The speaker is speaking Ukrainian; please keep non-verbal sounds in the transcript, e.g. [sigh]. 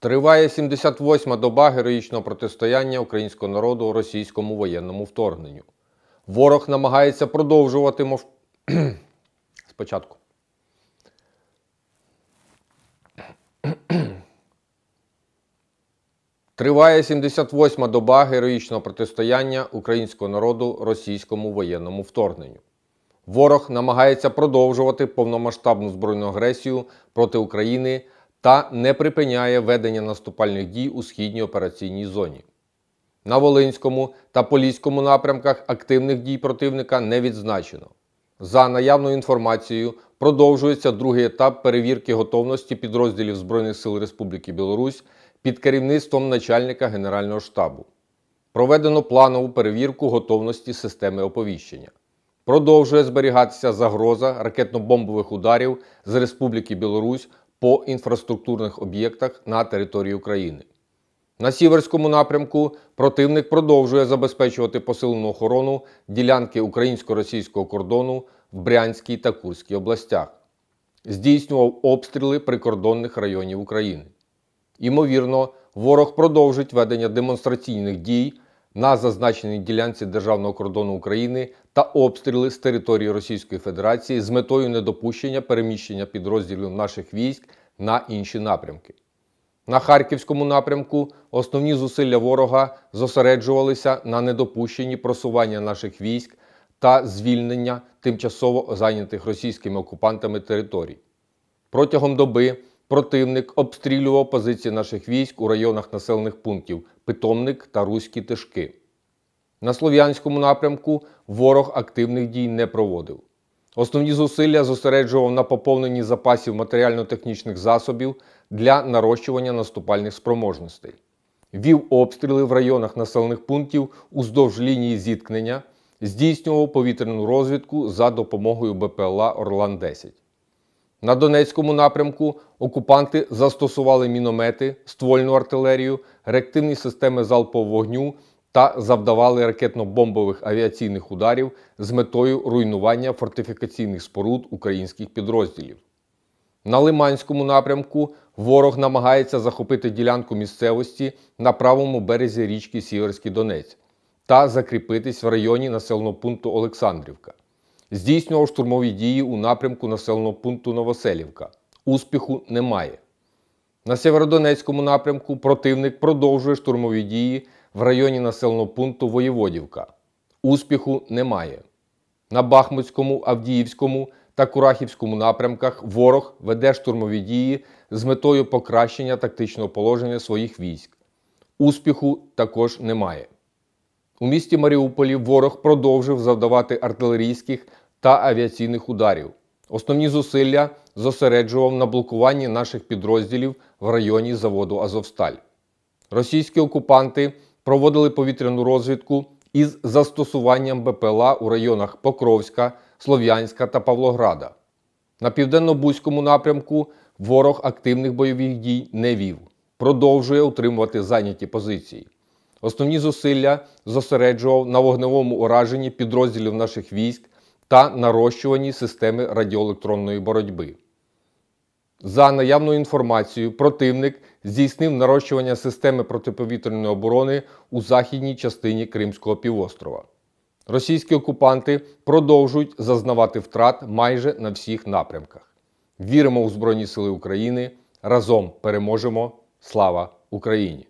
Триває 78-ма доба героїчного протистояння українського народу російському воєнному вторгненню. Ворог намагається продовжувати мов... [clears throat] спочатку. [clears throat] Триває 78-ма доба героїчного протистояння українського народу російському воєнному вторгненню. Ворог намагається продовжувати повномасштабну збройну агресію проти України та не припиняє ведення наступальних дій у східній операційній зоні. На Волинському та Поліському напрямках активних дій противника не відзначено. За наявною інформацією, продовжується другий етап перевірки готовності підрозділів Збройних сил Республіки Білорусь під керівництвом начальника Генерального штабу. Проведено планову перевірку готовності системи оповіщення. Продовжує зберігатися загроза ракетно-бомбових ударів з Республіки Білорусь по інфраструктурних об'єктах на території України. На сіверському напрямку противник продовжує забезпечувати посилену охорону ділянки українсько-російського кордону в Брянській та Курській областях, здійснював обстріли прикордонних районів України. Імовірно, ворог продовжить ведення демонстраційних дій на зазначеній ділянці державного кордону України та обстріли з території Російської Федерації з метою недопущення переміщення підрозділів наших військ на інші напрямки. На Харківському напрямку основні зусилля ворога зосереджувалися на недопущенні просування наших військ та звільнення тимчасово зайнятих російськими окупантами територій. Протягом доби Противник обстрілював позиції наших військ у районах населених пунктів Питомник та Руські Тишки. На слов'янському напрямку ворог активних дій не проводив. Основні зусилля зосереджував на поповненні запасів матеріально-технічних засобів для нарощування наступальних спроможностей. Вів обстріли в районах населених пунктів уздовж лінії зіткнення, здійснював повітряну розвідку за допомогою БПЛА Орлан 10 на Донецькому напрямку окупанти застосували міномети, ствольну артилерію, реактивні системи залпового вогню та завдавали ракетно-бомбових авіаційних ударів з метою руйнування фортифікаційних споруд українських підрозділів. На Лиманському напрямку ворог намагається захопити ділянку місцевості на правому березі річки Сіверський Донець та закріпитись в районі населеного пункту Олександрівка здійснював штурмові дії у напрямку населеного пункту Новоселівка. Успіху немає. На Сєвєродонецькому напрямку противник продовжує штурмові дії в районі населеного пункту Воєводівка. Успіху немає. На Бахмутському, Авдіївському та Курахівському напрямках ворог веде штурмові дії з метою покращення тактичного положення своїх військ. Успіху також немає. У місті Маріуполі ворог продовжив завдавати артилерійських та авіаційних ударів. Основні зусилля зосереджував на блокуванні наших підрозділів в районі заводу Азовсталь. Російські окупанти проводили повітряну розвідку із застосуванням БПЛА у районах Покровська, Слов'янська та Павлограда. На південно-бузькому напрямку ворог активних бойових дій не вів, продовжує утримувати зайняті позиції. Основні зусилля зосереджував на вогневому ураженні підрозділів наших військ та нарощуванні системи радіоелектронної боротьби. За наявною інформацією, противник здійснив нарощування системи протиповітряної оборони у західній частині Кримського півострова. Російські окупанти продовжують зазнавати втрат майже на всіх напрямках. Віримо у Збройні Сили України. Разом переможемо! Слава Україні!